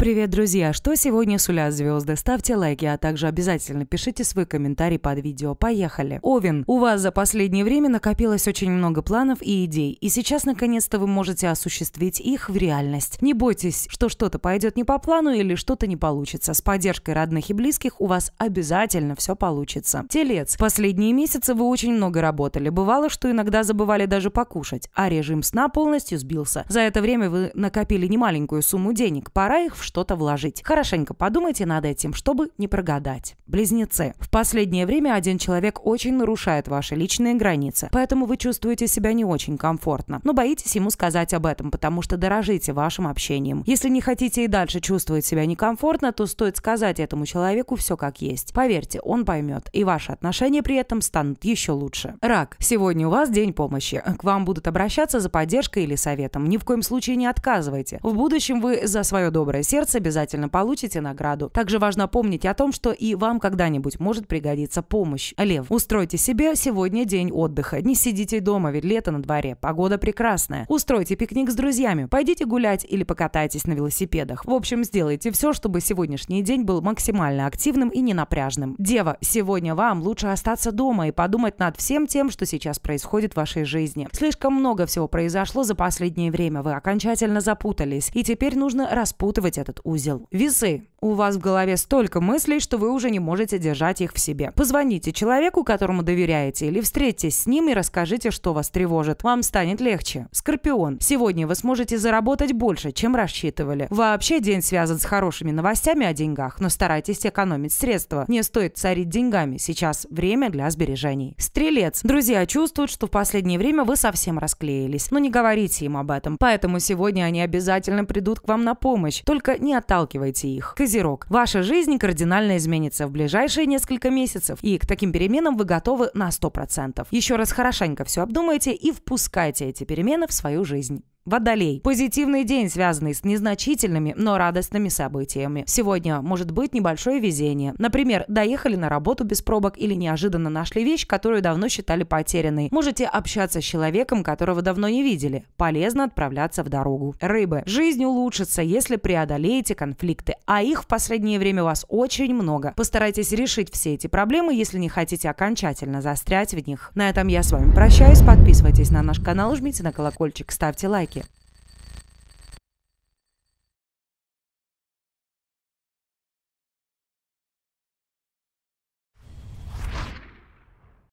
Привет, друзья! Что сегодня Суля звезды? Ставьте лайки, а также обязательно пишите свой комментарий под видео. Поехали! Овен, у вас за последнее время накопилось очень много планов и идей, и сейчас наконец-то вы можете осуществить их в реальность. Не бойтесь, что что-то пойдет не по плану или что-то не получится. С поддержкой родных и близких у вас обязательно все получится. Телец, последние месяцы вы очень много работали. Бывало, что иногда забывали даже покушать, а режим сна полностью сбился. За это время вы накопили немаленькую сумму денег. Пора их в что-то вложить. Хорошенько подумайте над этим, чтобы не прогадать. Близнецы. В последнее время один человек очень нарушает ваши личные границы, поэтому вы чувствуете себя не очень комфортно, но боитесь ему сказать об этом, потому что дорожите вашим общением. Если не хотите и дальше чувствовать себя некомфортно, то стоит сказать этому человеку все как есть. Поверьте, он поймет, и ваши отношения при этом станут еще лучше. Рак. Сегодня у вас день помощи. К вам будут обращаться за поддержкой или советом. Ни в коем случае не отказывайте. В будущем вы за свое доброе сердце сердце, обязательно получите награду. Также важно помнить о том, что и вам когда-нибудь может пригодиться помощь. Лев, устройте себе сегодня день отдыха. Не сидите дома, ведь лето на дворе, погода прекрасная. Устройте пикник с друзьями, пойдите гулять или покатайтесь на велосипедах. В общем, сделайте все, чтобы сегодняшний день был максимально активным и ненапряжным. Дева, сегодня вам лучше остаться дома и подумать над всем тем, что сейчас происходит в вашей жизни. Слишком много всего произошло за последнее время, вы окончательно запутались, и теперь нужно распутывать это этот узел. Весы. У вас в голове столько мыслей, что вы уже не можете держать их в себе. Позвоните человеку, которому доверяете, или встретитесь с ним и расскажите, что вас тревожит. Вам станет легче. Скорпион. Сегодня вы сможете заработать больше, чем рассчитывали. Вообще день связан с хорошими новостями о деньгах, но старайтесь экономить средства. Не стоит царить деньгами. Сейчас время для сбережений. Стрелец. Друзья чувствуют, что в последнее время вы совсем расклеились. Но не говорите им об этом. Поэтому сегодня они обязательно придут к вам на помощь. Только не отталкивайте их. К Козерог. Ваша жизнь кардинально изменится в ближайшие несколько месяцев, и к таким переменам вы готовы на 100%. Еще раз хорошенько все обдумайте и впускайте эти перемены в свою жизнь. Водолей. Позитивный день, связанный с незначительными, но радостными событиями. Сегодня может быть небольшое везение. Например, доехали на работу без пробок или неожиданно нашли вещь, которую давно считали потерянной. Можете общаться с человеком, которого давно не видели. Полезно отправляться в дорогу. Рыбы. Жизнь улучшится, если преодолеете конфликты, а их в последнее время у вас очень много. Постарайтесь решить все эти проблемы, если не хотите окончательно застрять в них. На этом я с вами прощаюсь. Подписывайтесь на наш канал, жмите на колокольчик, ставьте лайк.